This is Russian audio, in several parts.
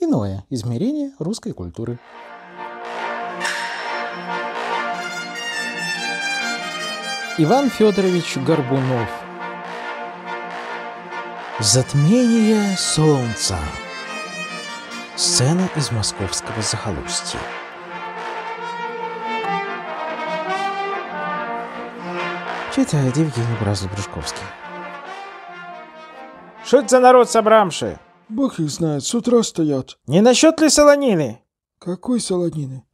иное измерение русской культуры. Иван Федорович Горбунов Затмение солнца Сцена из московского захолустья Читает Евгений Бразов-Брюшковский Что это за народ собрамши? Бог их знает, с утра стоят. Не насчет ли солонины? Какой солонины?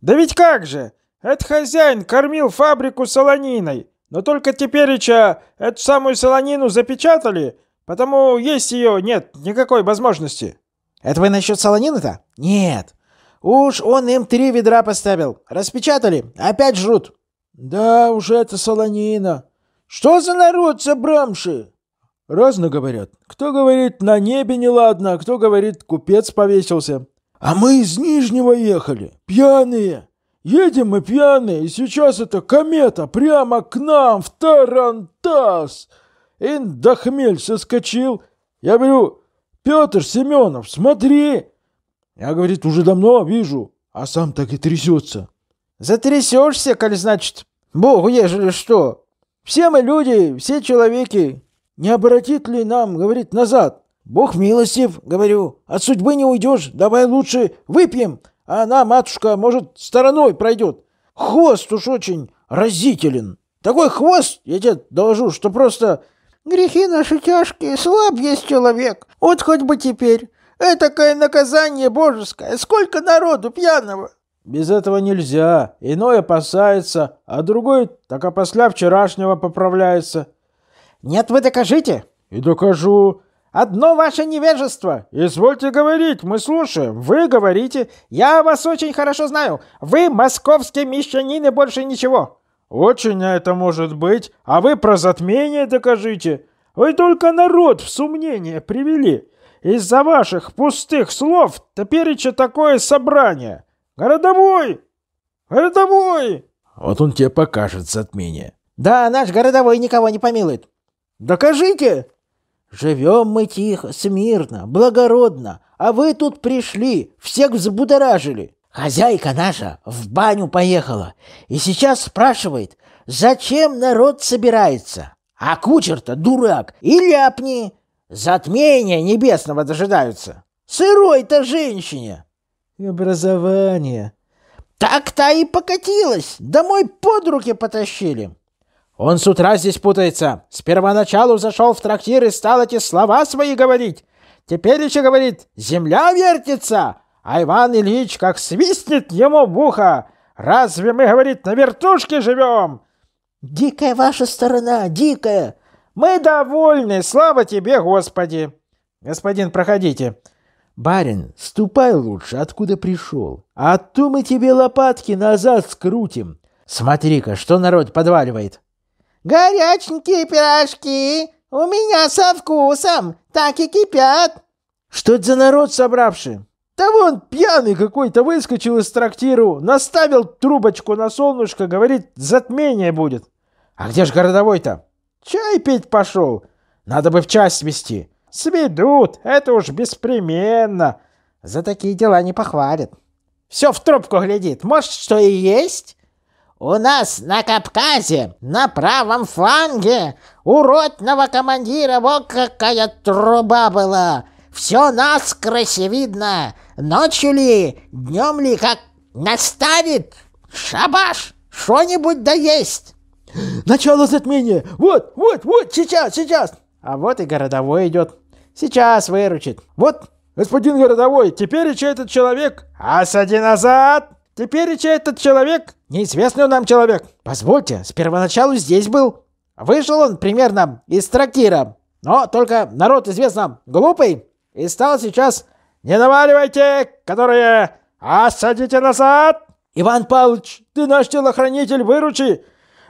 Да ведь как же! Этот хозяин кормил фабрику солониной, но только теперь тепереча эту самую солонину запечатали, потому есть ее нет никакой возможности. Это вы насчет солонины-то? Нет. Уж он им три ведра поставил. Распечатали, опять жрут. Да, уже это солонина. Что за народ собрамши? Разно говорят. Кто говорит, на небе неладно, а кто говорит, купец повесился. А мы из Нижнего ехали, пьяные. Едем мы пьяные, и сейчас эта комета прямо к нам в Тарантас. Индохмель соскочил. Я говорю, Петр Семенов, смотри. Я, говорит, уже давно вижу, а сам так и трясется. Затрясешься, коль значит, Богу ежели что. Все мы люди, все человеки, не обратит ли нам, говорит, назад? Бог милостив, говорю, от судьбы не уйдешь, давай лучше выпьем, а она, матушка, может, стороной пройдет. Хвост уж очень разителен. Такой хвост, я тебе доложу, что просто... Грехи наши тяжкие, слаб есть человек. Вот хоть бы теперь. Этакое наказание божеское. Сколько народу пьяного. Без этого нельзя. Иной опасается, а другой так опосля вчерашнего поправляется. «Нет, вы докажите!» «И докажу!» «Одно ваше невежество!» «Извольте говорить, мы слушаем. Вы говорите. Я вас очень хорошо знаю. Вы московский мещанин и больше ничего!» «Очень это может быть. А вы про затмение докажите. Вы только народ в сомнение привели. Из-за ваших пустых слов топереча такое собрание. Городовой! Городовой!» «Вот он тебе покажет затмение». «Да, наш городовой никого не помилует. Докажите! Живем мы тихо, смирно, благородно, а вы тут пришли, всех взбудоражили. Хозяйка наша в баню поехала и сейчас спрашивает, зачем народ собирается. А кучер-то дурак и ляпни. Затмения небесного дожидаются. Сырой-то женщине. И образование. Так-то и покатилась. Домой под руки потащили. Он с утра здесь путается. С первоначалу зашел в трактир и стал эти слова свои говорить. Теперь еще говорит «Земля вертится!» А Иван Ильич как свистнет ему в ухо. «Разве мы, говорит, на вертушке живем?» «Дикая ваша сторона, дикая!» «Мы довольны, слава тебе, Господи!» «Господин, проходите!» «Барин, ступай лучше, откуда пришел, а то мы тебе лопатки назад скрутим!» «Смотри-ка, что народ подваливает!» «Горяченькие пирожки! У меня со вкусом! Так и кипят!» «Что это за народ собравший?» «Да вон пьяный какой-то выскочил из трактиру, наставил трубочку на солнышко, говорит, затмение будет!» «А где ж городовой-то?» «Чай пить пошел! Надо бы в часть свести!» «Сведут! Это уж беспременно!» «За такие дела не похвалят!» «Все в трубку глядит! Может, что и есть?» У нас на Кавказе, на правом фланге, у ротного командира вот какая труба была. Все нас красивидно. Ночью ли, днем ли, как наставит. Шабаш, что-нибудь да есть. Начало затмения. Вот, вот, вот, сейчас, сейчас. А вот и городовой идет. Сейчас выручит. Вот, господин городовой, теперь еще этот человек. Осади назад! Теперь этот человек, неизвестный нам человек, позвольте, с первоначалу здесь был. Вышел он примерно из трактира, но только народ, известно, глупый, и стал сейчас «Не наваливайте, которые... Осадите назад!» «Иван Павлович, ты наш телохранитель, выручи!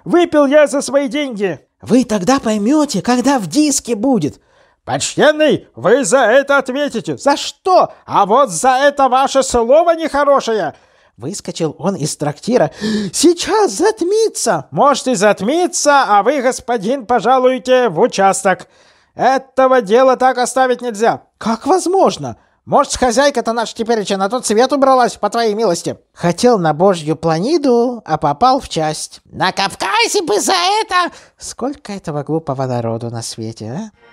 Выпил я за свои деньги!» «Вы тогда поймете, когда в диске будет!» «Почтенный, вы за это ответите!» «За что? А вот за это ваше слово нехорошее!» Выскочил он из трактира. «Сейчас затмится!» «Может и затмится, а вы, господин, пожалуйте в участок. Этого дела так оставить нельзя». «Как возможно?» Может, хозяйка-то наша теперь на тот свет убралась, по твоей милости?» «Хотел на божью планиду, а попал в часть». «На Кавказе бы за это!» «Сколько этого глупого народу на свете, а?»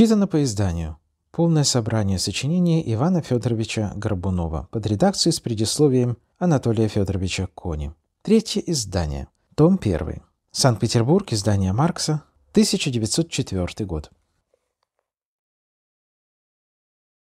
Читано по изданию. Полное собрание сочинений Ивана Федоровича Горбунова под редакцией с предисловием Анатолия Федоровича Кони. Третье издание. Том 1. Санкт-Петербург. Издание Маркса. 1904 год.